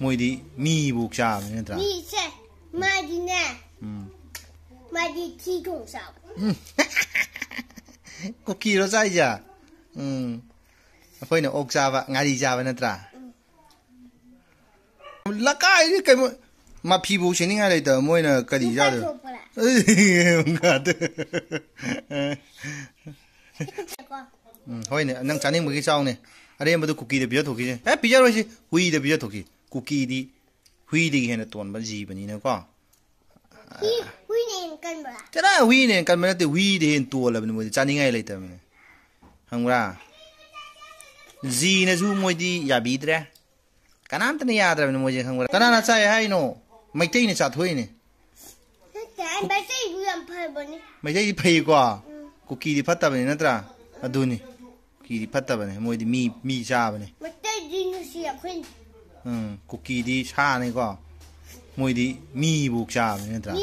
모이디 미북샤 그랬더라. 미세 마디네. 음. 마디 티동사. 쿠키로 사이자. 음. ꯑꯩꯈꯣꯏꯅ ꯑꯣꯛ ꯆꯥꯕ ꯉꯥꯔꯤ ꯆꯥꯕ ꯅꯠꯇ꯭ꯔꯥ ꯂꯀꯥꯏꯗꯤ ꯀꯩꯃꯣ ꯃꯐꯤꯕꯨ ꯁꯦꯅꯤꯡꯉꯥꯏ ꯂꯩꯇꯕ ꯃꯣꯏꯅ ꯀꯔꯤ ꯆꯥꯗꯣꯏ ꯎꯝ ꯍꯣꯏꯅꯦ ꯅꯪ ꯆꯥꯅꯤꯡꯕꯒꯤ ꯆꯥꯎꯅꯦ ꯑꯔꯦꯝꯕꯗꯨ ꯀꯨꯀꯤꯗ ꯄꯤꯖꯊꯣꯛꯈꯤꯁꯦ ꯑꯦ ꯄꯤꯖꯔꯣꯏꯁꯤ ꯍꯨꯏꯗ ꯄꯤꯖꯊꯣꯛꯈꯤ ꯀꯨꯀꯤꯗꯤ ꯍꯨꯏꯗꯒꯤ ꯍꯦꯟꯅ ꯇꯣꯟꯕ ꯖꯤꯕꯅꯤꯅꯀꯣ ꯀꯅꯥ ꯍꯨꯏꯅ ꯍꯦꯟꯅ ꯀꯟꯕ ꯅꯠꯇꯦ ꯍꯨꯏꯗ ꯍꯦꯟꯅ ꯇꯣꯜꯂꯕꯅꯤ ꯃꯣꯏꯗꯤ ꯆꯥꯅꯤꯡꯉꯥꯏ ꯂꯩꯇꯕꯅꯤ ꯈꯪꯕ꯭ꯔꯥ ꯖꯤꯅꯁꯨ ꯃꯣꯏꯗꯤ ꯌꯥꯕꯤꯗ꯭ꯔꯦ ꯀꯅꯥꯝꯇꯅ ꯌꯥꯗ꯭ꯔꯕꯅꯤ ꯃꯣꯏꯁꯦ ꯈꯪꯕ꯭ꯔꯥ ꯀꯅꯥꯅ ꯆꯥꯏ ꯍꯥꯏꯅꯣ ꯃꯩꯇꯩꯅ ꯆꯥꯊꯣꯛꯏꯅꯦ ꯃꯩꯇꯩꯗꯤ ꯐꯩꯀꯣ ꯀꯨꯀꯤꯗꯤ ꯐꯠꯇꯕꯅꯤ ꯅꯠꯇ꯭ꯔꯥ ꯑꯗꯨꯅꯤ ꯀꯨꯀꯤꯗꯤ ꯐꯠꯇꯕꯅꯤ ꯃꯣꯏꯗꯤ ꯃꯤ ꯃꯤ ꯆꯥꯕꯅꯤ ꯃꯩꯇꯩꯗꯤ ꯅꯨꯡꯁꯤ ꯑꯩꯈꯣꯏ 응, 고기디 샤네가 뭐이디 미북 샤네 얘들아.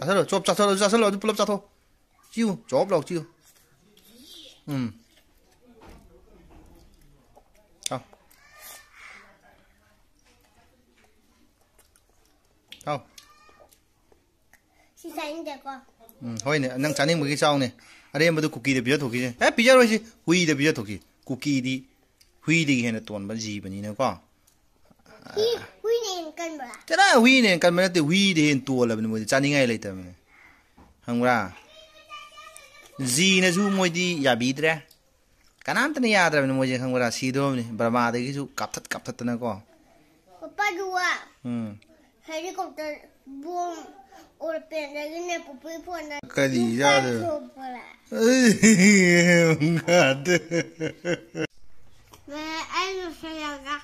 자서로 좁 자서로 자서로 어디 불럽 자서. 지우 좁럭 지우. 음. 아. 아. 시사인데 거. 음, 허이네. 안녕 자네 먹이 싸우네. 아래 모두 고기도 비자 도기지. 에 비자로 시 후이도 비자 도기. 고기디 후이디 해는 돈 번지 번이네 거. Tera hui ne kan mana te hui de tua la bini mo chani ngai le tam hangra ji na ju mo di ya bi dre kanam tan ya dre bini mo je hangra si do ni brahma de gi ju kap that kap that na ko papa dua hmm helicopter boom और पेंडगी ने पुपी फोन करी याद मैं I know से लगा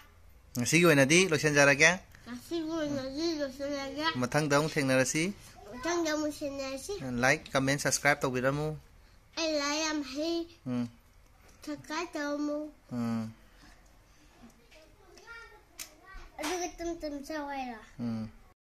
ꯉꯁꯤꯒꯤ ꯑꯣꯏꯅꯗꯤ ꯂꯣꯏꯁꯤꯟꯖꯔꯒꯦ ꯉꯁꯤꯒꯤ ꯑꯣꯏꯅꯗꯤ ꯂꯣꯏꯁꯤꯟꯖꯔꯒꯦ ꯃꯊꯪꯗ ꯑꯃꯨꯛ ꯊꯦꯡꯅꯔꯁꯤ ꯃꯊꯪꯗ ꯑꯃꯨꯛ ꯊꯦꯡꯅꯔꯁꯤ ꯂꯥꯏꯛ ꯀꯃꯦꯟ ꯁꯕꯁꯀ꯭ꯔꯥꯏꯕ ꯇꯧꯕꯤꯔꯝꯃꯨ ꯑꯩ ꯂꯥꯏ ꯌꯥꯝ ꯍꯩ ꯎꯝ ꯁꯕꯁꯀ꯭ꯔꯥꯏꯕ ꯇꯧꯔꯝꯃꯨ ꯎꯝ ꯑꯗꯨꯒ ꯇꯝ ꯇꯝ ꯆꯥꯎ ꯍꯥꯏꯔꯣ ꯎꯝ